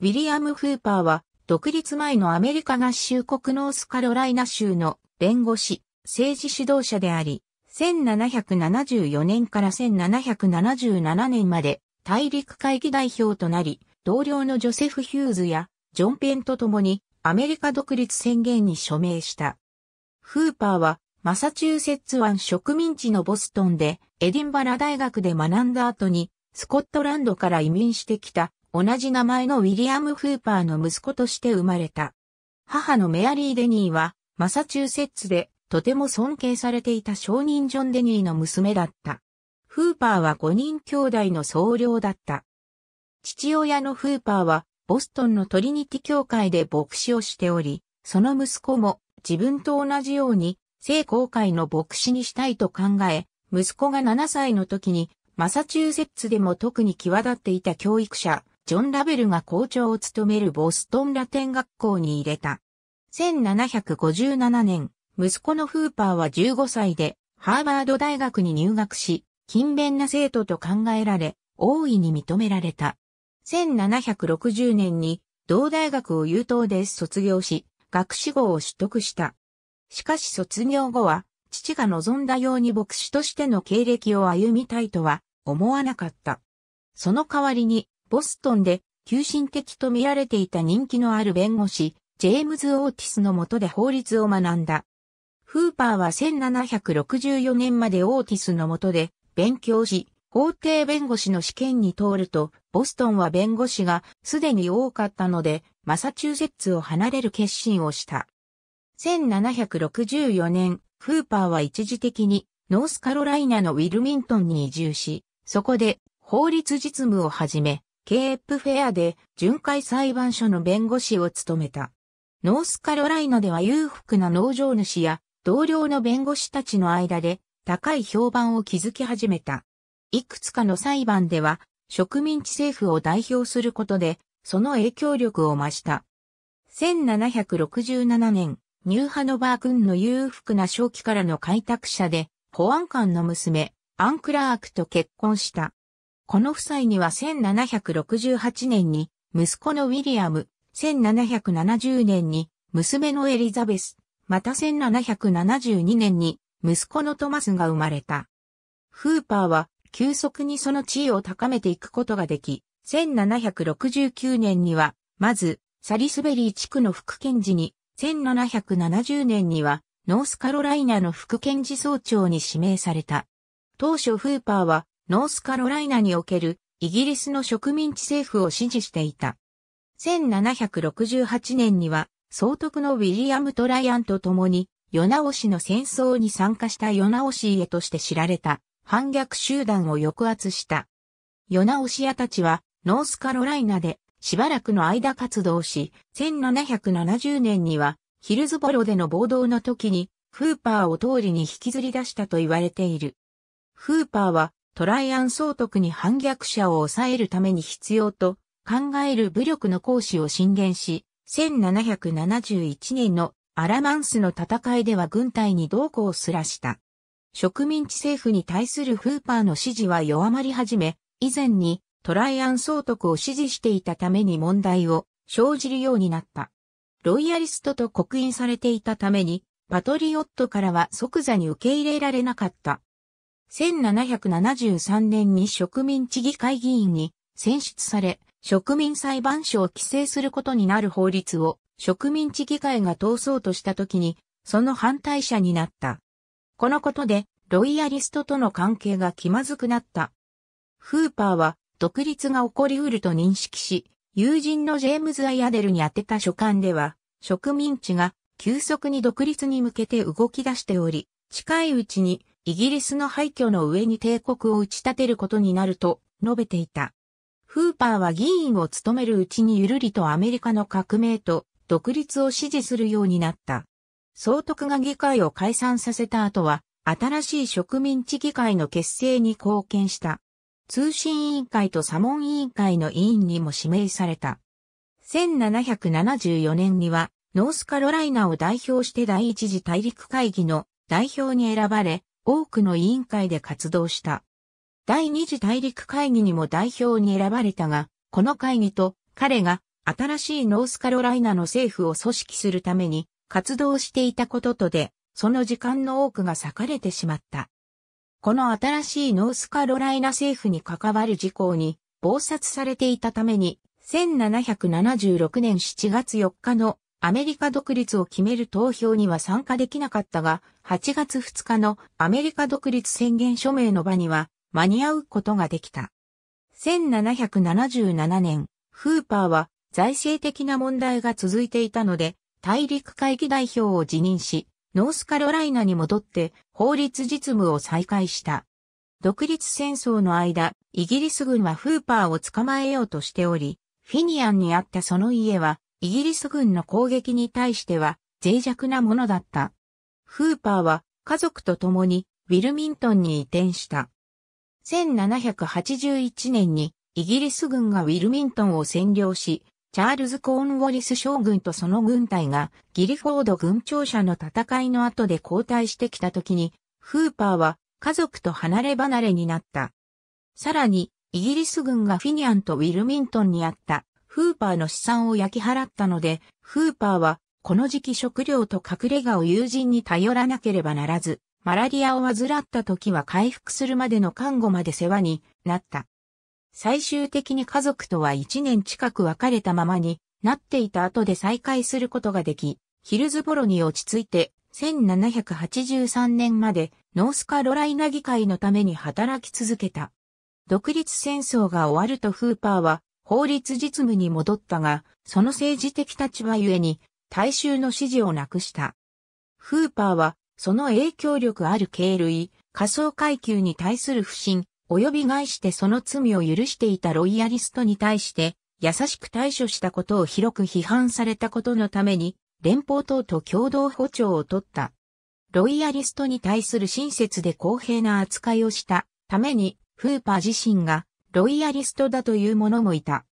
ウィリアム・フーパーは、独立前のアメリカ合衆国ノースカロライナ州の弁護士、政治指導者であり、1774年から1777年まで大陸会議代表となり、同僚のジョセフ・ヒューズやジョン・ペンと共にアメリカ独立宣言に署名した。フーパーはマサチューセッツ湾植民地のボストンでエディンバラ大学で学んだ後にスコットランドから移民してきた同じ名前のウィリアム・フーパーの息子として生まれた。母のメアリー・デニーは、マサチューセッツで、とても尊敬されていた商人ジョン・デニーの娘だった。フーパーは5人兄弟の総領だった。父親のフーパーは、ボストンのトリニティ教会で牧師をしており、その息子も自分と同じように聖公会の牧師にしたいと考え、息子が7歳の時にマサチューセッツでも特に際立っていた教育者、ジョン・ラベルが校長を務めるボストンラテン学校に入れた。1757年、息子のフーパーは15歳で、ハーバード大学に入学し、勤勉な生徒と考えられ、大いに認められた。1760年に、同大学を優等で卒業し、学士号を取得した。しかし卒業後は、父が望んだように牧師としての経歴を歩みたいとは思わなかった。その代わりにボストンで、求心的と見られていた人気のある弁護士、ジェームズ・オーティスの下で法律を学んだ。フーパーは1764年までオーティスの下で勉強し、法廷弁護士の試験に通ると、ボストンは弁護士がすでに多かったので、マサチューセッツを離れる決心をした。1764年、フーパーは一時的にノースカロライナのウィルミントンに移住し、そこで法律実務を始め、ケープフェアで巡回裁判所の弁護士を務めた。ノースカロライナでは裕福な農場主や同僚の弁護士たちの間で高い評判を築き始めた。いくつかの裁判では植民地政府を代表することでその影響力を増した。1767年、ニューハノバー君の裕福な正気からの開拓者で、保安官の娘、アン・クラークと結婚した。この夫妻には1768年に息子のウィリアム、1770年に娘のエリザベス、また1772年に息子のトマスが生まれた。フーパーは急速にその地位を高めていくことができ、1769年には、まず、サリスベリー地区の副検事に、1770年には、ノースカロライナの副検事総長に指名された。当初フーパーは、ノースカロライナにおけるイギリスの植民地政府を支持していた。1768年には総督のウィリアム・トライアンと共に、世直しの戦争に参加した世直し家として知られた反逆集団を抑圧した。世直し屋たちはノースカロライナでしばらくの間活動し、1770年にはヒルズボロでの暴動の時にフーパーを通りに引きずり出したと言われている。フーパーはトライアン総督に反逆者を抑えるために必要と考える武力の行使を進言し、1771年のアラマンスの戦いでは軍隊に同行すらした。植民地政府に対するフーパーの支持は弱まり始め、以前にトライアン総督を支持していたために問題を生じるようになった。ロイヤリストと刻印されていたために、パトリオットからは即座に受け入れられなかった。1773年に植民地議会議員に選出され、植民裁判所を規制することになる法律を植民地議会が通そうとした時に、その反対者になった。このことで、ロイヤリストとの関係が気まずくなった。フーパーは、独立が起こりうると認識し、友人のジェームズ・アイアデルに宛てた書簡では、植民地が急速に独立に向けて動き出しており、近いうちにイギリスの廃墟の上に帝国を打ち立てることになると述べていた。フーパーは議員を務めるうちにゆるりとアメリカの革命と独立を支持するようになった。総督が議会を解散させた後は、新しい植民地議会の結成に貢献した。通信委員会とモン委員会の委員にも指名された。1774年には、ノースカロライナを代表して第一次大陸会議の代表に選ばれ、多くの委員会で活動した。第二次大陸会議にも代表に選ばれたが、この会議と彼が新しいノースカロライナの政府を組織するために活動していたこととで、その時間の多くが割かれてしまった。この新しいノースカロライナ政府に関わる事項に暴殺されていたために、1776年7月4日のアメリカ独立を決める投票には参加できなかったが、8月2日のアメリカ独立宣言署名の場には間に合うことができた。1777年、フーパーは財政的な問題が続いていたので、大陸会議代表を辞任し、ノースカロライナに戻って法律実務を再開した。独立戦争の間、イギリス軍はフーパーを捕まえようとしており、フィニアンにあったその家はイギリス軍の攻撃に対しては脆弱なものだった。フーパーは家族と共にウィルミントンに移転した。1781年にイギリス軍がウィルミントンを占領し、チャールズ・コーンウォリス将軍とその軍隊がギリフォード軍庁舎の戦いの後で交代してきた時に、フーパーは家族と離れ離れになった。さらに、イギリス軍がフィニアンとウィルミントンにあったフーパーの資産を焼き払ったので、フーパーは、この時期食料と隠れ家を友人に頼らなければならず、マラリアを患った時は回復するまでの看護まで世話になった。最終的に家族とは1年近く別れたままになっていた後で再会することができ、ヒルズボロに落ち着いて1783年までノースカロライナ議会のために働き続けた。独立戦争が終わるとフーパーは法律実務に戻ったが、その政治的立場ゆえに大衆の支持をなくした。フーパーは、その影響力ある経類、仮想階級に対する不信、及び害してその罪を許していたロイヤリストに対して、優しく対処したことを広く批判されたことのために、連邦党と共同歩調を取った。ロイヤリストに対する親切で公平な扱いをしたために、フーパー自身がロイヤリストだという者もいた。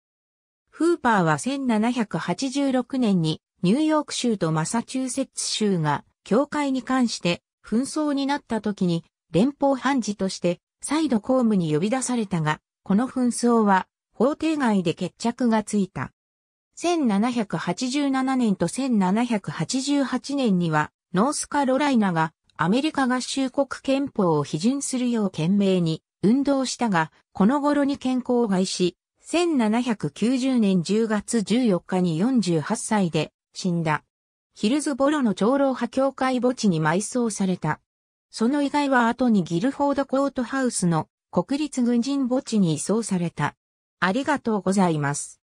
フーパーは1786年にニューヨーク州とマサチューセッツ州が教会に関して紛争になった時に連邦判事として再度公務に呼び出されたが、この紛争は法廷外で決着がついた。1787年と1788年にはノースカロライナがアメリカ合衆国憲法を批准するよう懸命に運動したが、この頃に健康を害し、1790年10月14日に48歳で死んだ。ヒルズボロの長老派教会墓地に埋葬された。その以外は後にギルフォードコートハウスの国立軍人墓地に移送された。ありがとうございます。